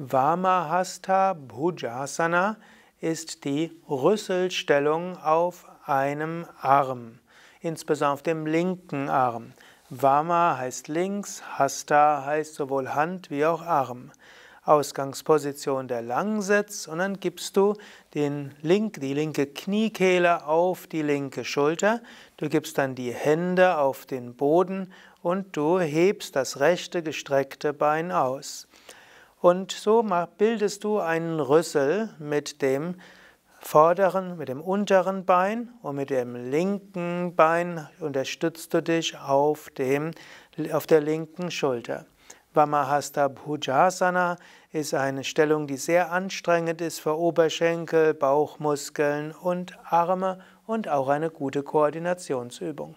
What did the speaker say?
Vamahastha Bhujasana ist die Rüsselstellung auf einem Arm, insbesondere auf dem linken Arm. Vama heißt links, Hasta heißt sowohl Hand wie auch Arm. Ausgangsposition der Langsitz und dann gibst du den link, die linke Kniekehle auf die linke Schulter, du gibst dann die Hände auf den Boden und du hebst das rechte gestreckte Bein aus. Und so bildest du einen Rüssel mit dem vorderen, mit dem unteren Bein und mit dem linken Bein unterstützt du dich auf, dem, auf der linken Schulter. Vamahasta Bhujasana ist eine Stellung, die sehr anstrengend ist für Oberschenkel, Bauchmuskeln und Arme und auch eine gute Koordinationsübung.